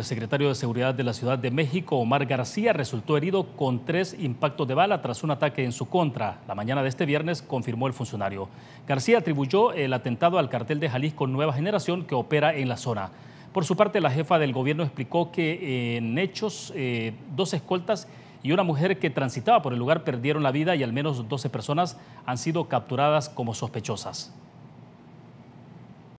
El secretario de Seguridad de la Ciudad de México, Omar García, resultó herido con tres impactos de bala tras un ataque en su contra. La mañana de este viernes confirmó el funcionario. García atribuyó el atentado al cartel de Jalisco Nueva Generación que opera en la zona. Por su parte, la jefa del gobierno explicó que en hechos eh, dos escoltas y una mujer que transitaba por el lugar perdieron la vida y al menos 12 personas han sido capturadas como sospechosas.